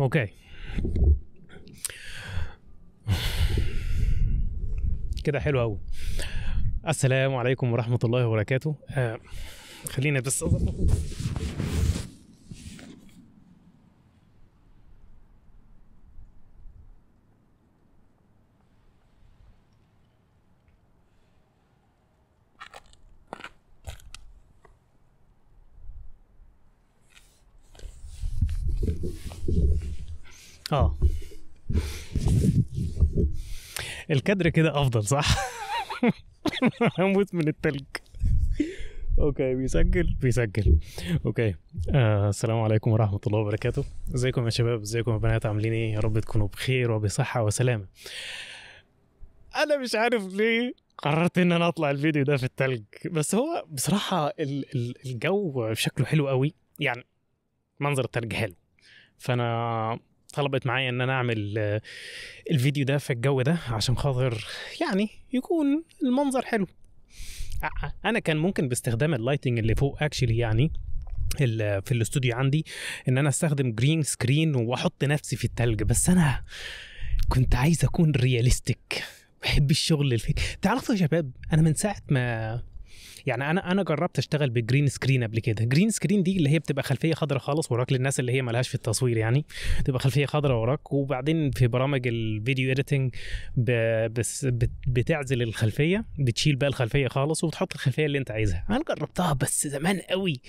اوكي كده حلو قوي السلام عليكم ورحمه الله وبركاته آه، خلينا بس اه الكادر كده افضل صح هموت من التلج اوكي بيسجل بيسجل اوكي آه السلام عليكم ورحمه الله وبركاته ازيكم يا شباب ازيكم يا بنات عاملين ايه يا رب تكونوا بخير وبصحه وسلامه انا مش عارف ليه قررت ان انا اطلع الفيديو ده في التلج بس هو بصراحه الجو شكله حلو قوي يعني منظر التلج حلو فانا طلبت معايا ان انا اعمل آه، الفيديو ده في الجو ده عشان خاطر يعني يكون المنظر حلو انا كان ممكن باستخدام اللايتنج اللي فوق اكشلي يعني في الاستوديو عندي ان انا استخدم جرين سكرين واحط نفسي في التلج بس انا كنت عايز اكون رياليستيك بحب الشغل الفيك تعرفوا يا شباب انا من ساعه ما يعني انا انا جربت اشتغل بالجرين سكرين قبل كده جرين سكرين دي اللي هي بتبقى خلفيه خضراء خالص وراك للناس اللي هي ملهاش في التصوير يعني بتبقى خلفيه خضراء وراك وبعدين في برامج الفيديو اديتنج بس بتعزل الخلفيه بتشيل بقى الخلفيه خالص وبتحط الخلفيه اللي انت عايزها انا جربتها بس زمان قوي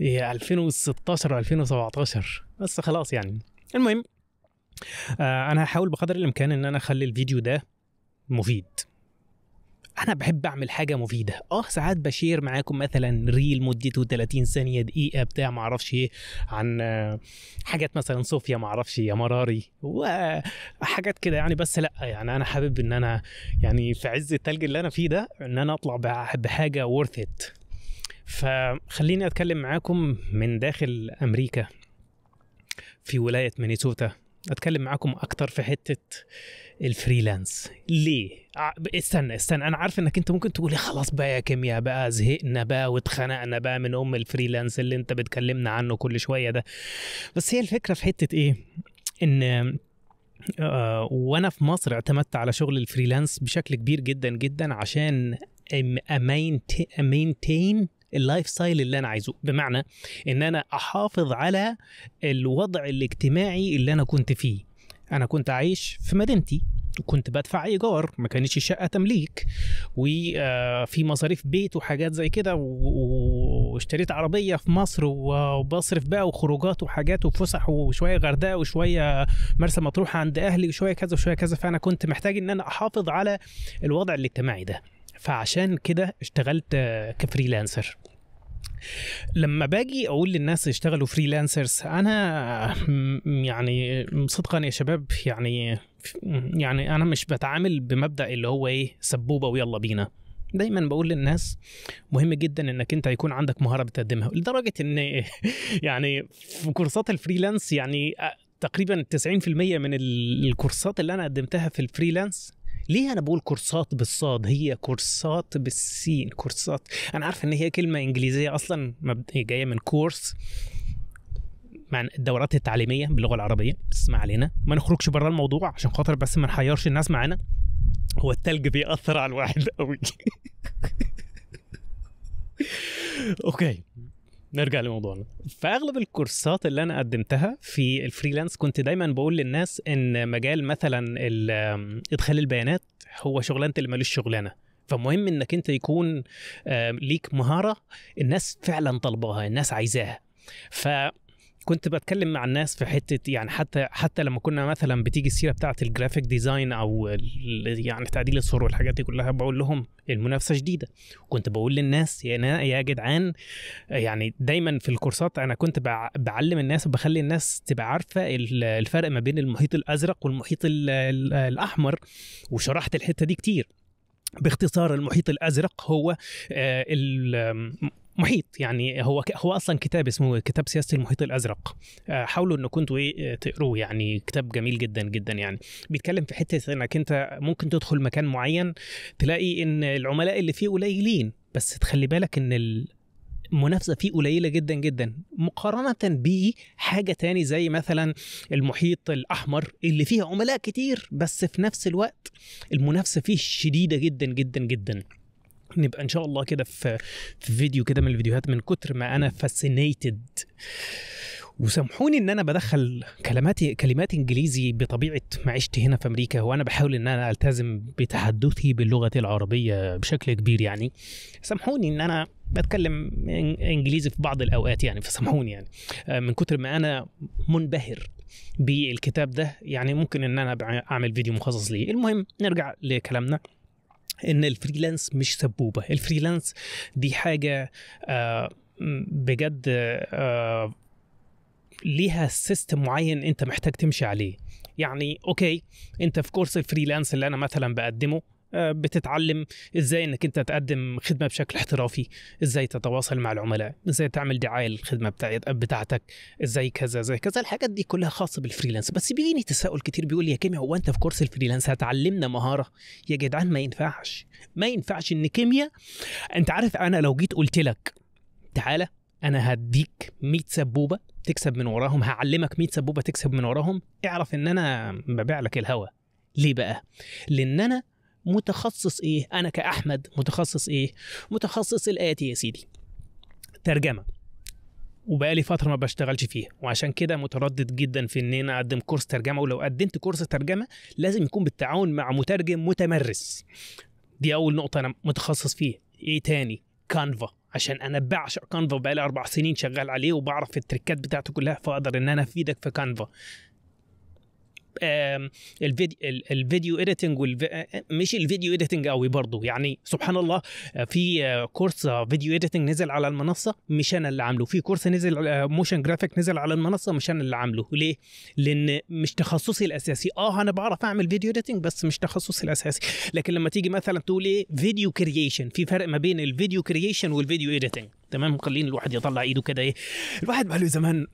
2016 إيه، 2017 بس خلاص يعني المهم آه انا هحاول بقدر الامكان ان انا اخلي الفيديو ده مفيد انا بحب اعمل حاجه مفيده اه ساعات بشير معاكم مثلا ريل مدته 30 ثانيه دقيقه بتاع ما اعرفش ايه عن حاجات مثلا صوفيا ما اعرفش يا مراري وحاجات كده يعني بس لا يعني انا حابب ان انا يعني في عز التلج اللي انا فيه ده ان انا اطلع بحاجه ورث ات فخليني اتكلم معاكم من داخل امريكا في ولايه مينيسوتا اتكلم معاكم اكتر في حته الفريلانس ليه آه، استنى استنى انا عارف انك انت ممكن تقولي خلاص بقى يا كيمياء بقى زهقنا بقى واتخنقنا بقى من ام الفريلانس اللي انت بتكلمنا عنه كل شويه ده بس هي الفكره في حته ايه ان آه وانا في مصر اعتمدت على شغل الفريلانس بشكل كبير جدا جدا عشان امينتين اللايف ستايل اللي انا عايزه بمعنى ان انا احافظ على الوضع الاجتماعي اللي انا كنت فيه انا كنت عايش في مدينتي وكنت بدفع ايجار ما كانتش شقه تمليك وفي آه، مصاريف بيت وحاجات زي كده واشتريت عربيه في مصر وبصرف بقى وخروجات وحاجات وفسح وشويه غردقه وشويه مرسى مطروح عند اهلي وشويه كذا وشويه كذا فانا كنت محتاج ان انا احافظ على الوضع الاجتماعي ده فعشان كده اشتغلت كفريلانسر لما باجي اقول للناس يشتغلوا فريلانسرز انا يعني صدقا يا شباب يعني يعني انا مش بتعامل بمبدا اللي هو ايه سبوبه ويلا بينا دايما بقول للناس مهم جدا انك انت يكون عندك مهاره بتقدمها لدرجه ان يعني في كورسات الفريلانس يعني تقريبا 90% من الكورسات اللي انا قدمتها في الفريلانس ليه انا بقول كورسات بالصاد هي كورسات بالسين كورسات انا عارف ان هي كلمه انجليزيه اصلا جايه من كورس مع الدورات التعليميه باللغه العربيه بس ما علينا ما نخرجش بره الموضوع عشان خاطر بس ما نحيرش الناس معانا هو التلج بيأثر على الواحد قوي اوكي نرجع لموضوعنا في اغلب الكورسات اللي انا قدمتها في الفريلانس كنت دايما بقول للناس ان مجال مثلا ادخال البيانات هو شغلانه اللي ملوش شغلانه فمهم انك انت يكون آه، ليك مهاره الناس فعلا طالباها الناس عايزاها ف كنت بتكلم مع الناس في حته يعني حتى حتى لما كنا مثلا بتيجي السيره بتاعه الجرافيك ديزاين او يعني تعديل الصور والحاجات دي كلها بقول لهم المنافسه شديده كنت بقول للناس يا يا جدعان يعني دايما في الكورسات انا كنت بعلم الناس وبخلي الناس تبقى عارفه الفرق ما بين المحيط الازرق والمحيط الاحمر وشرحت الحته دي كتير باختصار المحيط الازرق هو آه، محيط يعني هو هو اصلا كتاب اسمه كتاب سياسه المحيط الازرق آه، حاولوا انه كنتوا ايه آه، تقروه يعني كتاب جميل جدا جدا يعني بيتكلم في حته انك انت ممكن تدخل مكان معين تلاقي ان العملاء اللي فيه قليلين بس تخلي بالك ان ال... المنافسه فيه قليله جدا جدا مقارنه بحاجه تاني زي مثلا المحيط الاحمر اللي فيها عملاء كتير بس في نفس الوقت المنافسه فيه شديده جدا جدا جدا نبقى ان شاء الله كده في في فيديو كده من الفيديوهات من كتر ما انا فاسينيتد وسامحوني ان انا بدخل كلماتي كلمات انجليزي بطبيعه معيشتي هنا في امريكا وانا بحاول ان انا التزم بتحدثي باللغه العربيه بشكل كبير يعني سامحوني ان انا بتكلم انجليزي في بعض الاوقات يعني فسامحوني يعني آه، من كتر ما انا منبهر بالكتاب ده يعني ممكن ان انا اعمل فيديو مخصص ليه المهم نرجع لكلامنا ان الفريلانس مش سبوبه الفريلانس دي حاجه آه، بجد آه، ليها سيستم معين انت محتاج تمشي عليه يعني اوكي انت في كورس الفريلانس اللي انا مثلا بقدمه بتتعلم ازاي انك انت تقدم خدمه بشكل احترافي ازاي تتواصل مع العملاء ازاي تعمل دعايه للخدمه بتاعتك ازاي كذا زي كذا الحاجات دي كلها خاصه بالفريلانس بس بيجيني تساؤل كتير بيقول لي يا كيميا هو انت في كورس الفريلانس هتعلمنا مهاره يا جدعان ما ينفعش ما ينفعش ان كيميا انت عارف انا لو جيت قلت لك تعالى انا هديك 100 سبوبه تكسب من وراهم هعلمك 100 سبوبه تكسب من وراهم اعرف ان انا ببيع لك الهوا ليه بقى لان انا متخصص ايه انا كاحمد متخصص ايه متخصص الاتي يا سيدي ترجمه وبقالي فتره ما بشتغلش فيها وعشان كده متردد جدا في ان انا اقدم كورس ترجمه ولو قدمت كورس ترجمه لازم يكون بالتعاون مع مترجم متمرس دي اول نقطه انا متخصص فيها ايه تاني كانفا عشان انا بعشق كانفا بقالي اربع سنين شغال عليه وبعرف التريكات بتاعته كلها فاقدر ان انا افيدك في كانفا الفيديو الفيديو اديتنج آه، آه، مش الفيديو اديتنج قوي برضه يعني سبحان الله آه، في كورس فيديو اديتنج نزل على المنصه مش انا اللي عامله في كورس نزل موشن جرافيك نزل على المنصه مش انا اللي عامله ليه لان مش تخصصي الاساسي اه انا بعرف اعمل فيديو اديتنج بس مش تخصصي الاساسي لكن لما تيجي مثلا تقول ايه فيديو كرييشن في فرق ما بين الفيديو كرييشن والفيديو اديتنج تمام خليني الواحد يطلع ايده كده ايه الواحد بقى له زمان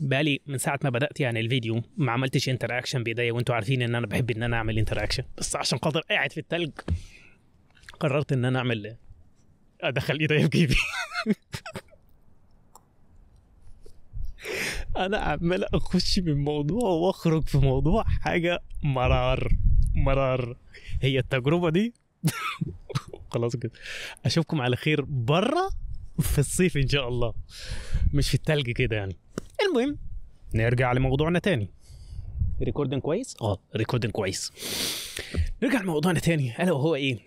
بقالي من ساعه ما بدات يعني الفيديو ما عملتش انتراكشن بايديا وانتم عارفين ان انا بحب ان انا اعمل انتراكشن بس عشان خاطر قاعد في التلج قررت ان انا اعمل ادخل ايديا في جيبي انا عمال اخش من موضوع واخرج في موضوع حاجه مرار مرار هي التجربه دي خلاص كده اشوفكم على خير بره في الصيف ان شاء الله مش في التلج كده يعني المهم نرجع لموضوعنا تاني ريكوردين كويس اه ريكوردين كويس نرجع لموضوعنا تاني الا وهو ايه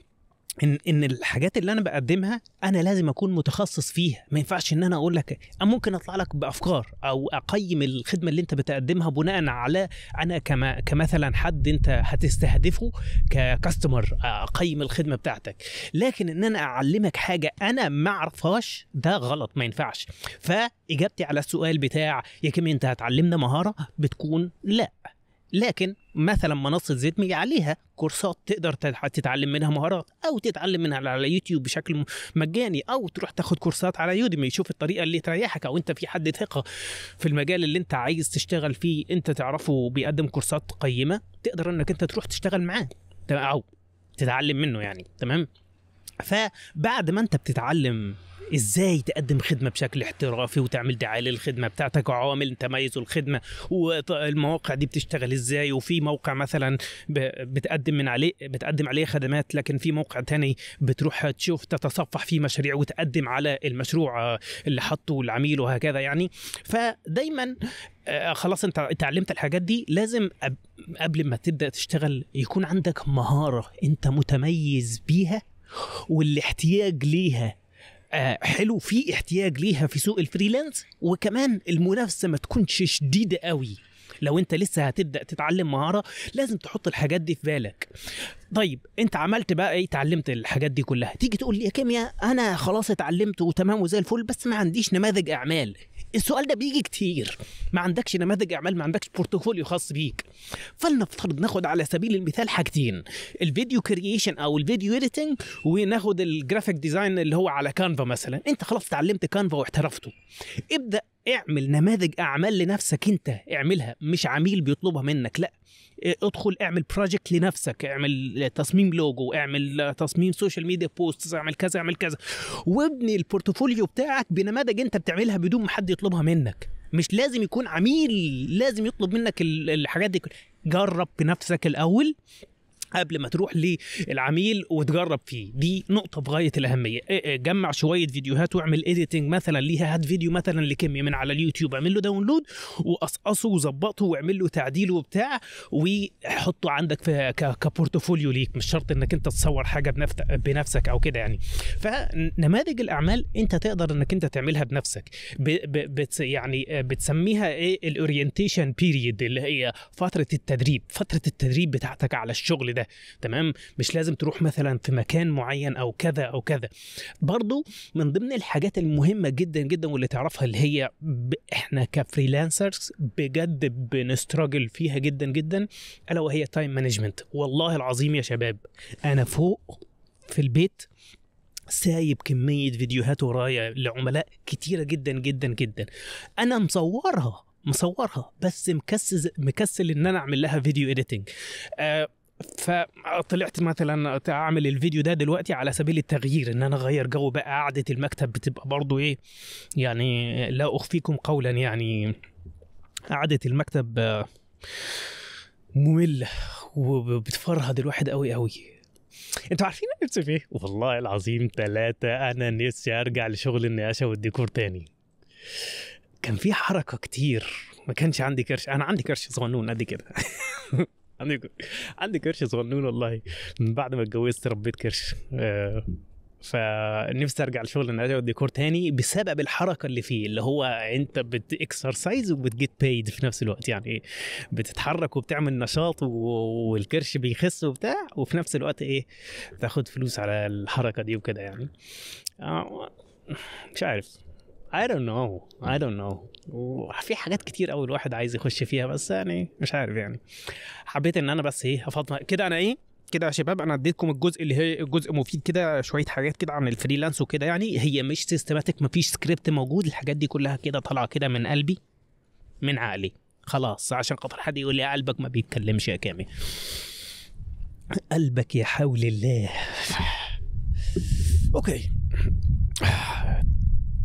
ان ان الحاجات اللي انا بقدمها انا لازم اكون متخصص فيها ما ينفعش ان انا اقول لك ممكن اطلع لك بافكار او اقيم الخدمه اللي انت بتقدمها بناء على انا كما كمثلا حد انت هتستهدفه ككاستمر اقيم الخدمه بتاعتك لكن ان انا اعلمك حاجه انا ما اعرفهاش ده غلط ما ينفعش فاجابتي على السؤال بتاع يا كم انت هتعلمنا مهاره بتكون لا لكن مثلا منصه زيدمي عليها كورسات تقدر تتعلم منها مهارات او تتعلم منها على يوتيوب بشكل مجاني او تروح تاخد كورسات على يوديمي شوف الطريقه اللي تريحك او انت في حد ثقه في المجال اللي انت عايز تشتغل فيه انت تعرفه بيقدم كورسات قيمه تقدر انك انت تروح تشتغل معاه او تتعلم منه يعني تمام فبعد ما انت بتتعلم ازاي تقدم خدمه بشكل احترافي وتعمل دعايه للخدمه بتاعتك وعوامل تميز الخدمه والمواقع دي بتشتغل ازاي وفي موقع مثلا بتقدم من عليه بتقدم عليه خدمات لكن في موقع تاني بتروح تشوف تتصفح فيه مشاريع وتقدم على المشروع اللي حطه العميل وهكذا يعني فدايما آه، خلاص انت اتعلمت الحاجات دي لازم قبل ما تبدا تشتغل يكون عندك مهاره انت متميز بيها والاحتياج ليها آه، حلو في احتياج ليها في سوق الفريلانس وكمان المنافسه ما تكونش شديده قوي لو انت لسه هتبدا تتعلم مهاره لازم تحط الحاجات دي في بالك طيب انت عملت بقى ايه اتعلمت الحاجات دي كلها تيجي تقول لي يا كيمياء انا خلاص اتعلمت وتمام وزي الفل بس ما عنديش نماذج اعمال السؤال ده بيجي كتير ما عندكش نماذج اعمال ما عندكش بورتفوليو خاص بيك فلنفترض ناخد على سبيل المثال حاجتين الفيديو كرييشن او الفيديو اديتنج وناخد الجرافيك ديزاين اللي هو على كانفا مثلا انت خلاص اتعلمت كانفا واحترفته ابدا اعمل نماذج اعمال لنفسك انت اعملها مش عميل بيطلبها منك لا اه، ادخل اعمل بروجكت لنفسك اعمل تصميم لوجو اعمل تصميم سوشيال ميديا بوست اعمل كذا اعمل كذا وابني البورتفوليو بتاعك بنماذج انت بتعملها بدون ما حد يطلبها منك مش لازم يكون عميل لازم يطلب منك الحاجات دي جرب بنفسك الاول قبل ما تروح للعميل وتجرب فيه دي نقطه في غايه الاهميه إيه، إيه، جمع شويه فيديوهات واعمل اديتنج مثلا ليها هات فيديو مثلا لكم من على اليوتيوب اعمل له داونلود وقصقصه وظبطه واعمل له تعديل وبتاع وحطه عندك في كبورتفوليو ليك مش شرط انك انت تصور حاجه بنفسك او كده يعني فنماذج الاعمال انت تقدر انك انت تعملها بنفسك بت يعني آه، بتسميها ايه الاورينتيشن بيريد اللي هي فتره التدريب فتره التدريب بتاعتك على الشغل ده تمام مش لازم تروح مثلا في مكان معين او كذا او كذا برضو من ضمن الحاجات المهمه جدا جدا واللي تعرفها اللي هي ب... احنا كفريلانسرز بجد بنستراجل فيها جدا جدا الا وهي تايم مانجمنت والله العظيم يا شباب انا فوق في البيت سايب كمية فيديوهات ورايا لعملاء كتيرة جدا جدا جدا أنا مصورها مصورها بس مكسل مكسل إن أنا أعمل لها فيديو إيديتنج آه فطلعت مثلا اعمل الفيديو ده دلوقتي على سبيل التغيير ان انا اغير جو بقى قعده المكتب بتبقى برضو ايه يعني لا اخفيكم قولا يعني قعده المكتب ممله وبتفرهد الواحد قوي قوي انتوا عارفين انا نفسي في ايه؟ والله العظيم ثلاثة انا نفسي ارجع لشغل النقاشة والديكور تاني. كان في حركة كتير ما كانش عندي كرش انا عندي كرش صغنون قد كده عندي عندي كرش صغنون والله من بعد ما اتجوزت ربيت كرش آه، فنفسي ارجع لشغل النجاح ديكور تاني بسبب الحركه اللي فيه اللي هو انت بتكسرسايز وبتجيت بايد في نفس الوقت يعني إيه؟ بتتحرك وبتعمل نشاط والكرش بيخس وبتاع وفي نفس الوقت ايه تاخد فلوس على الحركه دي وكده يعني آه، مش عارف اي دونت نو اي دونت نو وفي حاجات كتير قوي الواحد عايز يخش فيها بس يعني مش عارف يعني حبيت ان انا بس ايه افضل كده انا ايه كده يا شباب انا اديتكم الجزء اللي هي جزء مفيد كده شويه حاجات كده عن الفريلانس وكده يعني هي مش سيستماتيك مفيش سكريبت موجود الحاجات دي كلها كده طالعه كده من قلبي من عقلي خلاص عشان خاطر حد يقول لي قلبك ما بيتكلمش يا كامي قلبك يا حول الله اوكي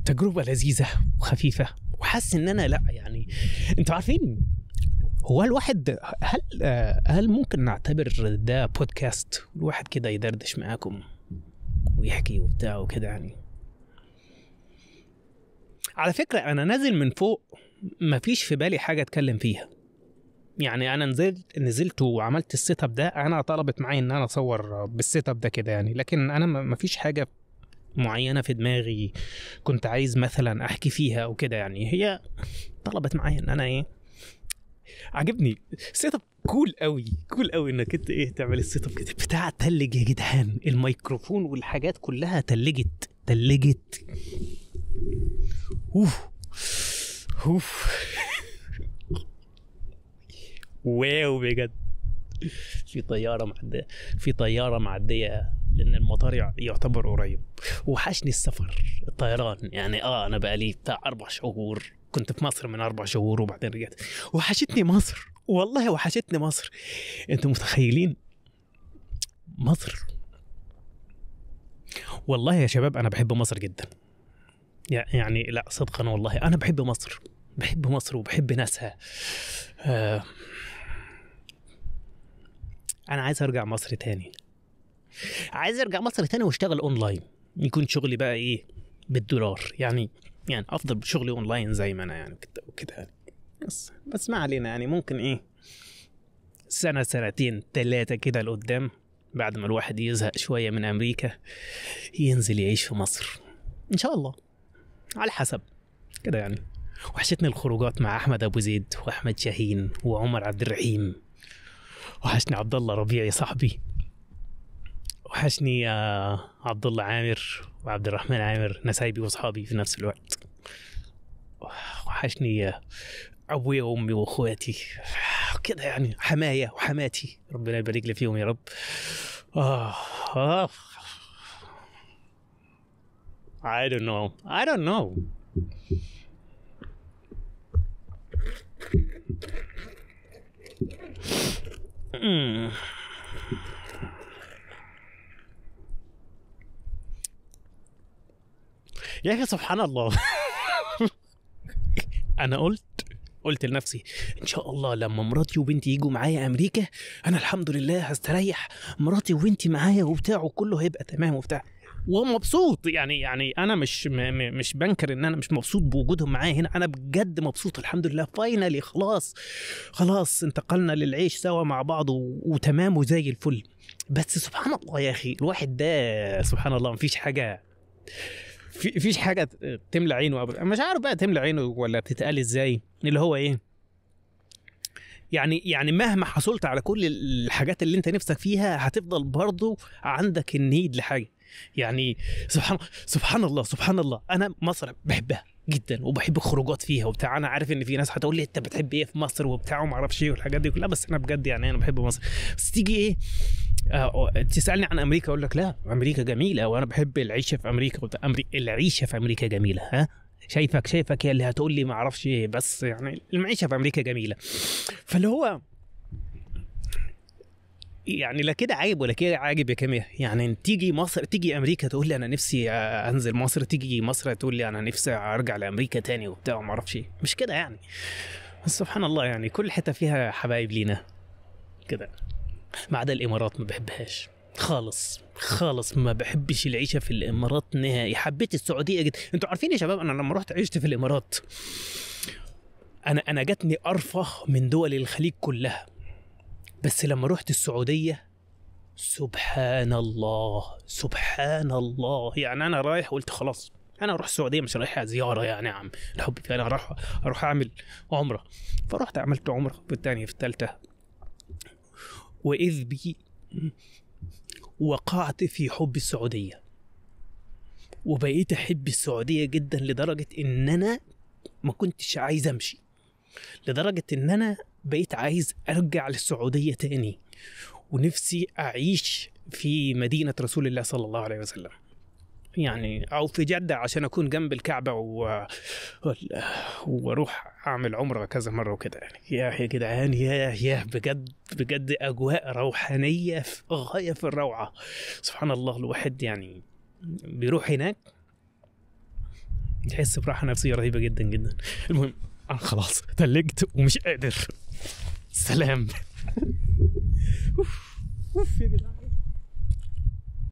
تجربه لذيذه وخفيفه وحاسس ان انا لا يعني انتوا عارفين هو الواحد هل هل ممكن نعتبر ده بودكاست الواحد كده يدردش معاكم ويحكي وبتاع وكده يعني على فكرة أنا نازل من فوق مفيش في بالي حاجة أتكلم فيها يعني أنا نزلت نزلت وعملت السيت أب ده أنا طلبت معايا إن أنا أصور بالسيت أب ده كده يعني لكن أنا مفيش حاجة معينه في دماغي كنت عايز مثلا احكي فيها او كده يعني هي طلبت معايا ان انا ايه عجبني سيت اب كول قوي كول قوي انك انت ايه تعمل السيت اب كده بتاع تلج يا جدعان الميكروفون والحاجات كلها تلجت تلجت اوف اوف واو بجد في طياره معديه في طياره معديه لان المطار يعتبر قريب وحشني السفر الطيران يعني اه انا بقالي بتاع اربع شهور كنت في مصر من اربع شهور وبعدين رجعت وحشتني مصر والله وحشتني مصر انتوا متخيلين مصر والله يا شباب انا بحب مصر جدا يعني لا صدقا والله انا بحب مصر بحب مصر وبحب ناسها آه انا عايز ارجع مصر تاني عايز ارجع مصر تاني واشتغل اونلاين يكون شغلي بقى ايه بالدولار يعني يعني افضل شغلي اونلاين زي ما انا يعني وكده يعني بس بس ما علينا يعني ممكن ايه سنه سنتين ثلاثه كده لقدام بعد ما الواحد يزهق شويه من امريكا ينزل يعيش في مصر ان شاء الله على حسب كده يعني وحشتني الخروجات مع احمد ابو زيد واحمد شاهين وعمر عبد الرحيم وحشني عبد الله ربيع يا صاحبي وحشني آه عبد الله عامر وعبد الرحمن عامر نسايبي واصحابي في نفس الوقت وحشني آه ابويا وامي واخواتي كده يعني حمايه وحماتي ربنا يبارك لي فيهم يا رب آه آه I don't know I don't know Mm. يا اخي سبحان الله انا قلت قلت لنفسي ان شاء الله لما مراتي وبنتي يجوا معايا امريكا انا الحمد لله هستريح مراتي وبنتي معايا وبتاع وكله هيبقى تمام وبتاع ومبسوط يعني يعني انا مش مش بنكر ان انا مش مبسوط بوجودهم معايا هنا انا بجد مبسوط الحمد لله فاينلي خلاص خلاص انتقلنا للعيش سوا مع بعض وتمام وزي الفل بس سبحان الله يا اخي الواحد ده سبحان الله مفيش حاجه في فيش حاجه تملى عينه ابدا مش عارف بقى تملى عينه ولا بتتقال ازاي اللي هو ايه يعني يعني مهما حصلت على كل الحاجات اللي انت نفسك فيها هتفضل برضو عندك النيد لحاجه يعني سبحان سبحان الله سبحان الله انا مصر بحبها جدا وبحب الخروجات فيها وبتاع انا عارف ان في ناس هتقول لي انت بتحب ايه في مصر وبتاع وما اعرفش ايه والحاجات دي كلها بس انا بجد يعني انا بحب مصر بس تيجي ايه آه، تسالني عن امريكا اقول لك لا امريكا جميله وانا بحب العيشه في امريكا العيشه في امريكا جميله ها شايفك شايفك يا اللي هتقول لي ما اعرفش ايه بس يعني المعيشه في امريكا جميله فاللي هو يعني لا كده عيب ولا كده عاجب يا كامية يعني تيجي مصر تيجي امريكا تقول لي انا نفسي انزل مصر تيجي مصر تقول لي انا نفسي ارجع لامريكا تاني وبتاع وما اعرفش ايه مش كده يعني سبحان الله يعني كل حته فيها حبايب لينا كده ما عدا الامارات ما بحبهاش خالص خالص ما بحبش العيشة في الإمارات نهائي حبيت السعودية جدا انتوا عارفين يا شباب أنا لما رحت عشت في الإمارات أنا أنا جاتني أرفه من دول الخليج كلها بس لما رحت السعودية سبحان الله سبحان الله يعني أنا رايح قلت خلاص انا اروح السعوديه مش رايح زياره يعني يا عم الحب فيها انا اروح اروح اعمل عمره فرحت عملت عمره في الثانيه في الثالثه وإذ بي وقعت في حب السعودية وبقيت أحب السعودية جدا لدرجة إن أنا ما كنتش عايز أمشي لدرجة إن أنا بقيت عايز أرجع للسعودية تاني ونفسي أعيش في مدينة رسول الله صلى الله عليه وسلم يعني او في جده عشان اكون جنب الكعبه و... واروح اعمل عمره كذا مره وكده يعني يا يا جدعان يا يا بجد بجد اجواء روحانيه في غايه في الروعه سبحان الله الواحد يعني بيروح هناك تحس براحه نفسيه رهيبه جدا جدا المهم انا خلاص تلجت ومش قادر سلام اوف اوف يا جدعان